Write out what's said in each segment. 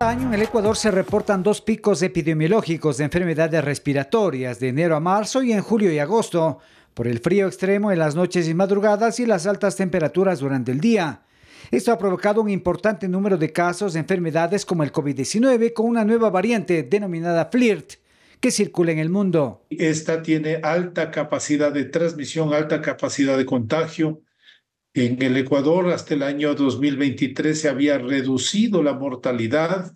año en el Ecuador se reportan dos picos epidemiológicos de enfermedades respiratorias de enero a marzo y en julio y agosto, por el frío extremo en las noches y madrugadas y las altas temperaturas durante el día. Esto ha provocado un importante número de casos de enfermedades como el COVID-19 con una nueva variante denominada FLIRT que circula en el mundo. Esta tiene alta capacidad de transmisión, alta capacidad de contagio, en el Ecuador hasta el año 2023 se había reducido la mortalidad,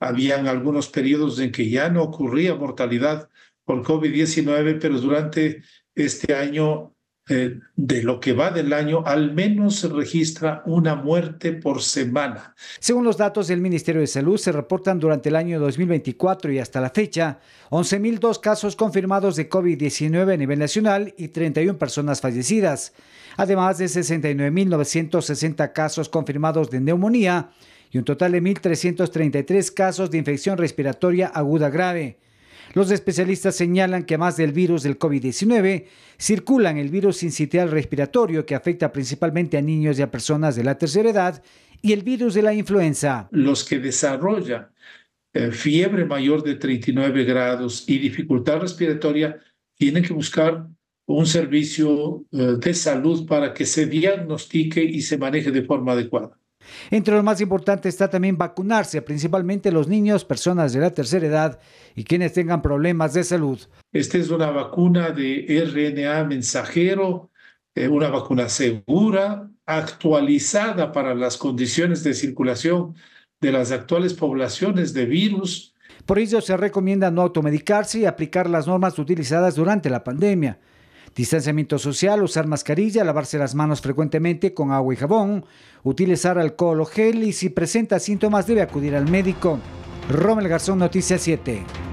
habían algunos periodos en que ya no ocurría mortalidad por COVID-19, pero durante este año eh, de lo que va del año, al menos se registra una muerte por semana. Según los datos del Ministerio de Salud, se reportan durante el año 2024 y hasta la fecha 11.002 casos confirmados de COVID-19 a nivel nacional y 31 personas fallecidas, además de 69.960 casos confirmados de neumonía y un total de 1.333 casos de infección respiratoria aguda grave. Los especialistas señalan que además del virus del COVID-19, circulan el virus incitial respiratorio que afecta principalmente a niños y a personas de la tercera edad y el virus de la influenza. Los que desarrollan eh, fiebre mayor de 39 grados y dificultad respiratoria tienen que buscar un servicio eh, de salud para que se diagnostique y se maneje de forma adecuada. Entre lo más importante está también vacunarse, principalmente los niños, personas de la tercera edad y quienes tengan problemas de salud. Esta es una vacuna de RNA mensajero, eh, una vacuna segura, actualizada para las condiciones de circulación de las actuales poblaciones de virus. Por ello se recomienda no automedicarse y aplicar las normas utilizadas durante la pandemia distanciamiento social, usar mascarilla, lavarse las manos frecuentemente con agua y jabón, utilizar alcohol o gel y si presenta síntomas debe acudir al médico. Romel Garzón, Noticias 7.